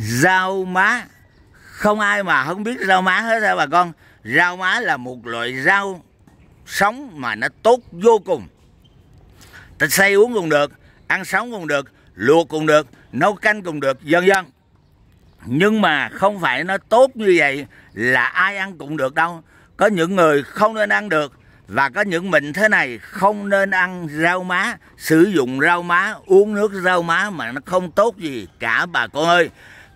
rau má không ai mà không biết rau má hết á bà con rau má là một loại rau sống mà nó tốt vô cùng ta xay uống cũng được ăn sống cũng được luộc cũng được nấu canh cũng được vân vân nhưng mà không phải nó tốt như vậy là ai ăn cũng được đâu có những người không nên ăn được và có những mình thế này không nên ăn rau má sử dụng rau má uống nước rau má mà nó không tốt gì cả bà con ơi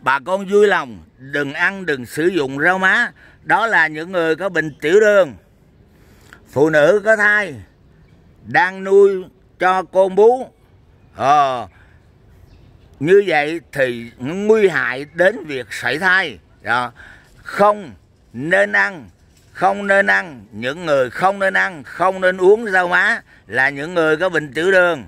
bà con vui lòng đừng ăn đừng sử dụng rau má đó là những người có bệnh tiểu đường phụ nữ có thai đang nuôi cho con bú ờ, như vậy thì nguy hại đến việc sảy thai đó. Dạ. không nên ăn không nên ăn những người không nên ăn không nên uống rau má là những người có bệnh tiểu đường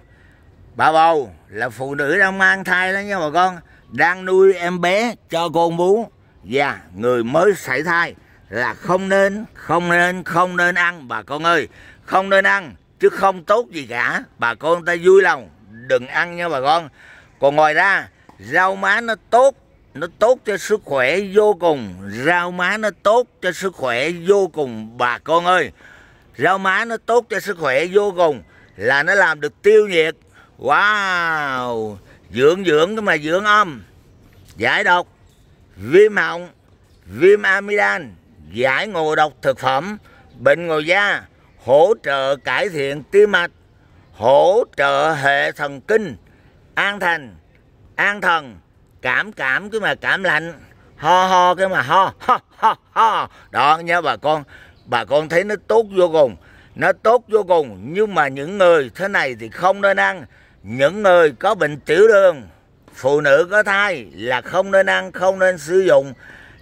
bà bầu là phụ nữ đang mang thai đó nha bà con đang nuôi em bé cho con bú và dạ, người mới sảy thai là không nên không nên không nên ăn bà con ơi không nên ăn chứ không tốt gì cả bà con ta vui lòng đừng ăn nha bà con còn ngoài ra rau má nó tốt nó tốt cho sức khỏe vô cùng rau má nó tốt cho sức khỏe vô cùng bà con ơi rau má nó tốt cho sức khỏe vô cùng là nó làm được tiêu nhiệt wow dưỡng dưỡng cái mà dưỡng âm giải độc viêm họng viêm amidan giải ngộ độc thực phẩm bệnh ngồi da hỗ trợ cải thiện tim mạch hỗ trợ hệ thần kinh an thành an thần cảm cảm cái mà cảm lạnh ho ho cái mà ho ho ho ho đó nha bà con bà con thấy nó tốt vô cùng nó tốt vô cùng nhưng mà những người thế này thì không nên ăn những người có bệnh tiểu đường phụ nữ có thai là không nên ăn không nên sử dụng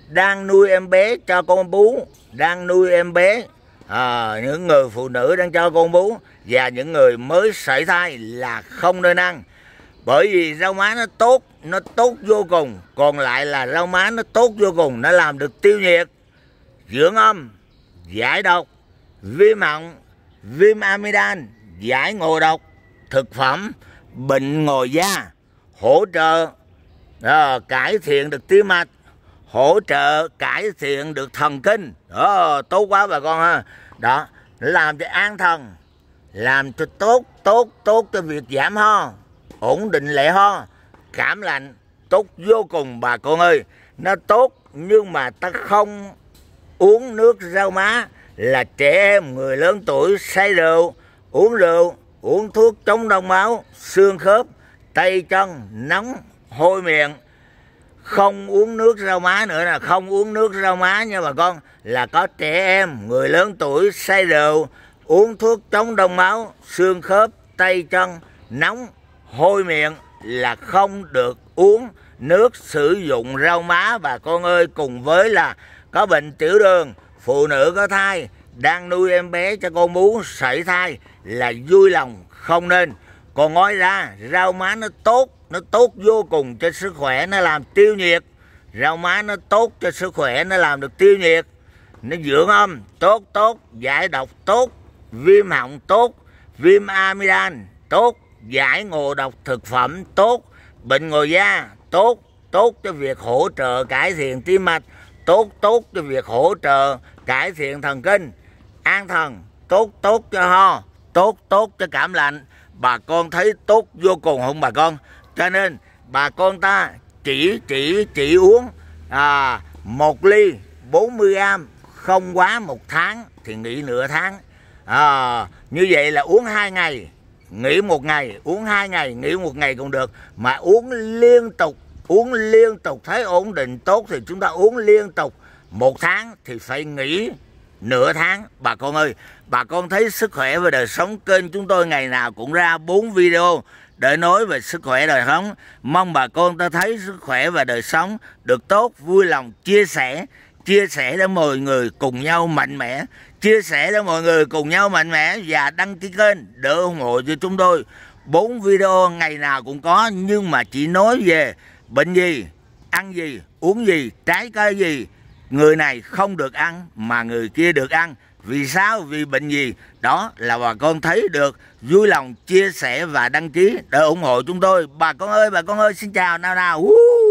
đang nuôi em bé cho con bú đang nuôi em bé à, những người phụ nữ đang cho con bú và những người mới sảy thai là không nên ăn bởi vì rau má nó tốt nó tốt vô cùng còn lại là rau má nó tốt vô cùng nó làm được tiêu nhiệt dưỡng âm giải độc viêm họng viêm amidan giải ngộ độc thực phẩm bệnh ngồi da hỗ trợ đó, ờ, cải thiện được tim mạch hỗ trợ cải thiện được thần kinh đó, ờ, tốt quá bà con ha đó làm cho an thần làm cho tốt tốt tốt cho việc giảm ho ổn định lệ ho cảm lạnh tốt vô cùng bà con ơi nó tốt nhưng mà ta không uống nước rau má là trẻ em người lớn tuổi say rượu uống rượu uống thuốc chống đông máu, xương khớp, tay chân, nóng, hôi miệng. Không uống nước rau má nữa là không uống nước rau má nha bà con. Là có trẻ em, người lớn tuổi say rượu, uống thuốc chống đông máu, xương khớp, tay chân, nóng, hôi miệng là không được uống nước sử dụng rau má bà con ơi cùng với là có bệnh tiểu đường phụ nữ có thai đang nuôi em bé cho con bú sảy thai là vui lòng không nên còn nói ra rau má nó tốt nó tốt vô cùng cho sức khỏe nó làm tiêu nhiệt rau má nó tốt cho sức khỏe nó làm được tiêu nhiệt nó dưỡng âm tốt tốt giải độc tốt viêm họng tốt viêm amidan tốt giải ngộ độc thực phẩm tốt bệnh ngồi da tốt tốt cho việc hỗ trợ cải thiện tim mạch tốt tốt cho việc hỗ trợ cải thiện thần kinh an thần tốt tốt cho ho tốt tốt cho cảm lạnh bà con thấy tốt vô cùng không bà con cho nên bà con ta chỉ chỉ chỉ uống à, một ly 40 am không quá một tháng thì nghỉ nửa tháng à, như vậy là uống hai ngày nghỉ một ngày uống hai ngày nghỉ một ngày cũng được mà uống liên tục uống liên tục thấy ổn định tốt thì chúng ta uống liên tục một tháng thì phải nghỉ nửa tháng bà con ơi bà con thấy sức khỏe và đời sống kênh chúng tôi ngày nào cũng ra 4 video để nói về sức khỏe đời sống mong bà con ta thấy sức khỏe và đời sống được tốt vui lòng chia sẻ chia sẻ để mọi người cùng nhau mạnh mẽ chia sẻ để mọi người cùng nhau mạnh mẽ và đăng ký kênh để ủng hộ cho chúng tôi bốn video ngày nào cũng có nhưng mà chỉ nói về bệnh gì ăn gì uống gì trái cây gì người này không được ăn mà người kia được ăn vì sao vì bệnh gì đó là bà con thấy được vui lòng chia sẻ và đăng ký để ủng hộ chúng tôi bà con ơi bà con ơi xin chào nào nào uh.